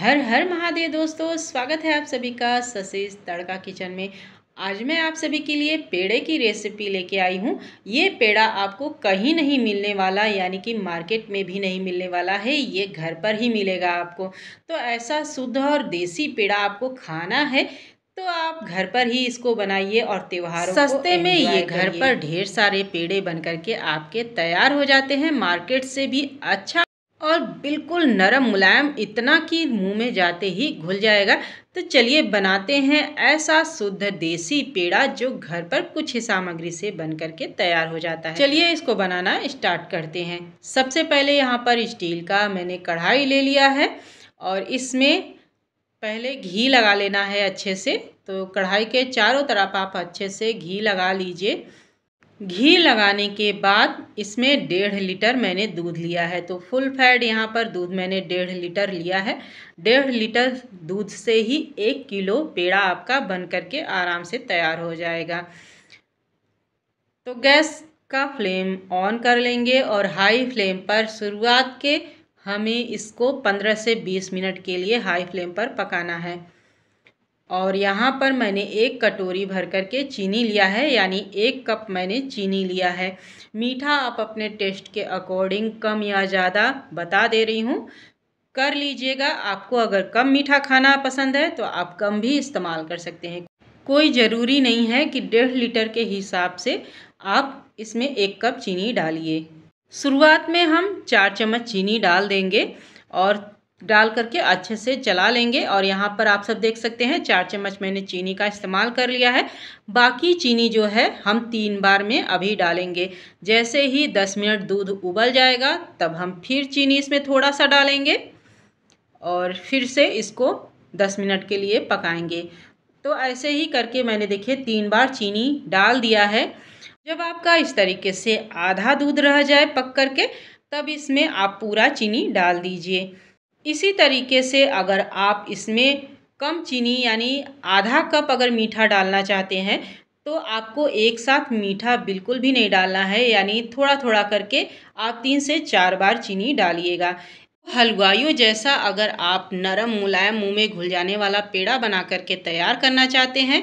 हर हर महादेव दोस्तों स्वागत है आप सभी का ससेज तड़का किचन में आज मैं आप सभी के लिए पेड़े की रेसिपी लेके आई हूँ ये पेड़ा आपको कहीं नहीं मिलने वाला यानी कि मार्केट में भी नहीं मिलने वाला है ये घर पर ही मिलेगा आपको तो ऐसा शुद्ध और देसी पेड़ा आपको खाना है तो आप घर पर ही इसको बनाइए और त्यौहार सस्ते में ये घर पर ढेर सारे पेड़े बन करके आपके तैयार हो जाते हैं मार्केट से भी अच्छा और बिल्कुल नरम मुलायम इतना कि मुंह में जाते ही घुल जाएगा तो चलिए बनाते हैं ऐसा शुद्ध देसी पेड़ा जो घर पर कुछ ही सामग्री से बन करके तैयार हो जाता है चलिए इसको बनाना स्टार्ट करते हैं सबसे पहले यहाँ पर स्टील का मैंने कढ़ाई ले लिया है और इसमें पहले घी लगा लेना है अच्छे से तो कढ़ाई के चारों तरफ आप अच्छे से घी लगा लीजिए घी लगाने के बाद इसमें डेढ़ लीटर मैंने दूध लिया है तो फुल फैट यहाँ पर दूध मैंने डेढ़ लीटर लिया है डेढ़ लीटर दूध से ही एक किलो पेड़ा आपका बन करके आराम से तैयार हो जाएगा तो गैस का फ्लेम ऑन कर लेंगे और हाई फ्लेम पर शुरुआत के हमें इसको 15 से 20 मिनट के लिए हाई फ्लेम पर पकाना है और यहाँ पर मैंने एक कटोरी भर करके चीनी लिया है यानी एक कप मैंने चीनी लिया है मीठा आप अपने टेस्ट के अकॉर्डिंग कम या ज़्यादा बता दे रही हूँ कर लीजिएगा आपको अगर कम मीठा खाना पसंद है तो आप कम भी इस्तेमाल कर सकते हैं कोई ज़रूरी नहीं है कि डेढ़ लीटर के हिसाब से आप इसमें एक कप चीनी डालिए शुरुआत में हम चार चम्मच चीनी डाल देंगे और डाल करके अच्छे से चला लेंगे और यहाँ पर आप सब देख सकते हैं चार चम्मच मैंने चीनी का इस्तेमाल कर लिया है बाकी चीनी जो है हम तीन बार में अभी डालेंगे जैसे ही दस मिनट दूध उबल जाएगा तब हम फिर चीनी इसमें थोड़ा सा डालेंगे और फिर से इसको दस मिनट के लिए पकाएंगे तो ऐसे ही करके मैंने देखिए तीन बार चीनी डाल दिया है जब आपका इस तरीके से आधा दूध रह जाए पक कर के तब इसमें आप पूरा चीनी डाल दीजिए इसी तरीके से अगर आप इसमें कम चीनी यानी आधा कप अगर मीठा डालना चाहते हैं तो आपको एक साथ मीठा बिल्कुल भी नहीं डालना है यानी थोड़ा थोड़ा करके आप तीन से चार बार चीनी डालिएगा हलवाइयो जैसा अगर आप नरम मुलायम मुंह में घुल जाने वाला पेड़ा बना करके तैयार करना चाहते हैं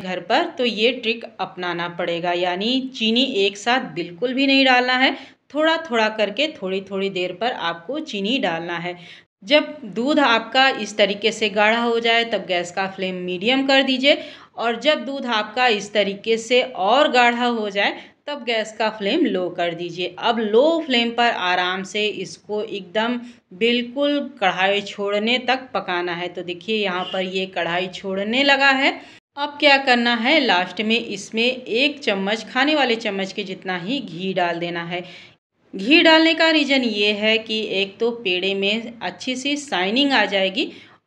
घर पर तो ये ट्रिक अपनाना पड़ेगा यानी चीनी एक साथ बिल्कुल भी नहीं डालना है थोड़ा थोड़ा करके थोड़ी थोड़ी देर पर आपको चीनी डालना है जब दूध आपका इस तरीके से गाढ़ा हो जाए तब गैस का फ्लेम मीडियम कर दीजिए और जब दूध आपका इस तरीके से और गाढ़ा हो जाए तब गैस का फ्लेम लो कर दीजिए अब लो फ्लेम पर आराम से इसको एकदम बिल्कुल कढ़ाई छोड़ने तक पकाना है तो देखिए यहाँ पर ये कढ़ाई छोड़ने लगा है अब क्या करना है लास्ट में इसमें एक चम्मच खाने वाले चम्मच के जितना ही घी डाल देना है घी डालने का रीज़न ये है कि एक तो पेड़े में अच्छी सी शाइनिंग आ जाएगी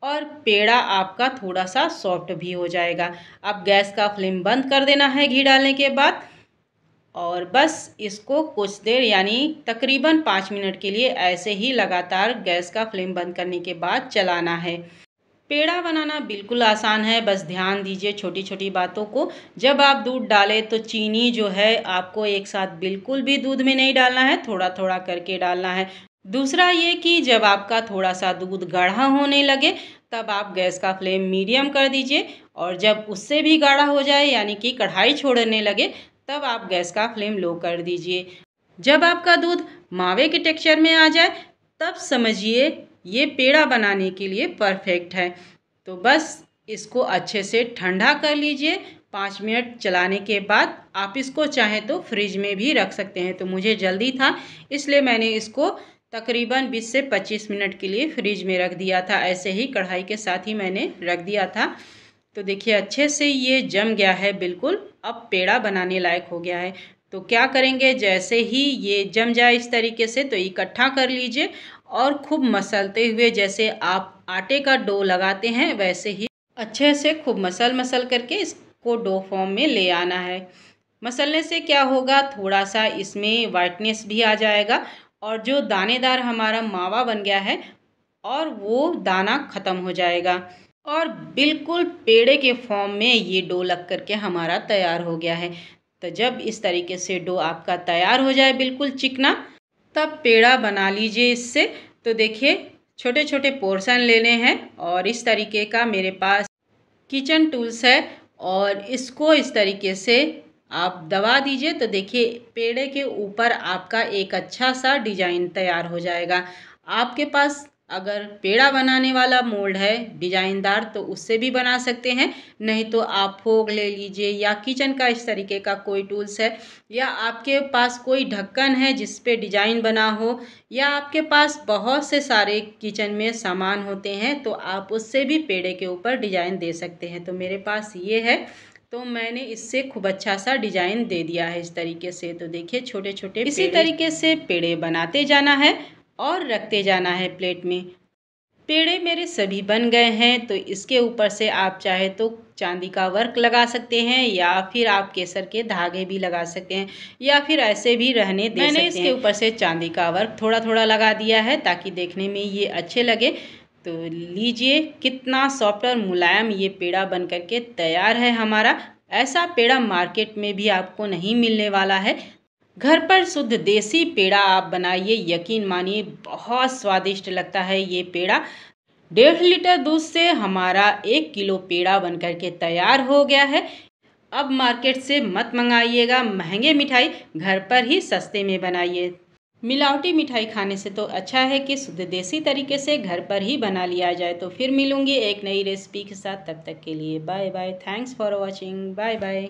और पेड़ा आपका थोड़ा सा सॉफ्ट भी हो जाएगा अब गैस का फ्लेम बंद कर देना है घी डालने के बाद और बस इसको कुछ देर यानी तकरीबन पाँच मिनट के लिए ऐसे ही लगातार गैस का फ्लेम बंद करने के बाद चलाना है पेड़ा बनाना बिल्कुल आसान है बस ध्यान दीजिए छोटी छोटी बातों को जब आप दूध डालें तो चीनी जो है आपको एक साथ बिल्कुल भी दूध में नहीं डालना है थोड़ा थोड़ा करके डालना है दूसरा ये कि जब आपका थोड़ा सा दूध गाढ़ा होने लगे तब आप गैस का फ्लेम मीडियम कर दीजिए और जब उससे भी गाढ़ा हो जाए यानी कि कढ़ाई छोड़ने लगे तब आप गैस का फ्लेम लो कर दीजिए जब आपका दूध मावे के टेक्सचर में आ जाए तब समझिए ये पेड़ा बनाने के लिए परफेक्ट है तो बस इसको अच्छे से ठंडा कर लीजिए पाँच मिनट चलाने के बाद आप इसको चाहें तो फ्रिज में भी रख सकते हैं तो मुझे जल्दी था इसलिए मैंने इसको तकरीबन 20 से 25 मिनट के लिए फ्रिज में रख दिया था ऐसे ही कढ़ाई के साथ ही मैंने रख दिया था तो देखिए अच्छे से ये जम गया है बिल्कुल अब पेड़ा बनाने लायक हो गया है तो क्या करेंगे जैसे ही ये जम जाए इस तरीके से तो इकट्ठा कर लीजिए और खूब मसलते हुए जैसे आप आटे का डो लगाते हैं वैसे ही अच्छे से खूब मसल मसल करके इसको डो फॉर्म में ले आना है मसलने से क्या होगा थोड़ा सा इसमें वाइटनेस भी आ जाएगा और जो दानेदार हमारा मावा बन गया है और वो दाना ख़त्म हो जाएगा और बिल्कुल पेड़े के फॉर्म में ये डो लग करके हमारा तैयार हो गया है तो जब इस तरीके से डो आपका तैयार हो जाए बिल्कुल चिकना तब पेड़ा बना लीजिए इससे तो देखिए छोटे छोटे पोर्शन लेने हैं और इस तरीके का मेरे पास किचन टूल्स है और इसको इस तरीके से आप दबा दीजिए तो देखिए पेड़े के ऊपर आपका एक अच्छा सा डिजाइन तैयार हो जाएगा आपके पास अगर पेड़ा बनाने वाला मोल्ड है डिजाइनदार तो उससे भी बना सकते हैं नहीं तो आप फोग ले लीजिए या किचन का इस तरीके का कोई टूल्स है या आपके पास कोई ढक्कन है जिस पे डिजाइन बना हो या आपके पास बहुत से सारे किचन में सामान होते हैं तो आप उससे भी पेड़े के ऊपर डिजाइन दे सकते हैं तो मेरे पास ये है तो मैंने इससे खूब अच्छा सा डिजाइन दे दिया है इस तरीके से तो देखिए छोटे छोटे इसी तरीके से पेड़े बनाते जाना है और रखते जाना है प्लेट में पेड़े मेरे सभी बन गए हैं तो इसके ऊपर से आप चाहे तो चांदी का वर्क लगा सकते हैं या फिर आप केसर के धागे भी लगा सकते हैं या फिर ऐसे भी रहने दे मैंने इसके ऊपर से चांदी का वर्क थोड़ा थोड़ा लगा दिया है ताकि देखने में ये अच्छे लगे तो लीजिए कितना सॉफ्ट और मुलायम ये पेड़ा बन करके तैयार है हमारा ऐसा पेड़ा मार्केट में भी आपको नहीं मिलने वाला है घर पर शुद्ध देसी पेड़ा आप बनाइए यकीन मानिए बहुत स्वादिष्ट लगता है ये पेड़ा डेढ़ लीटर दूध से हमारा एक किलो पेड़ा बन करके तैयार हो गया है अब मार्केट से मत मंगाइएगा महंगे मिठाई घर पर ही सस्ते में बनाइए मिलावटी मिठाई खाने से तो अच्छा है कि शुद्ध देसी तरीके से घर पर ही बना लिया जाए तो फिर मिलूंगी एक नई रेसिपी के साथ तब तक के लिए bye bye thanks for watching bye bye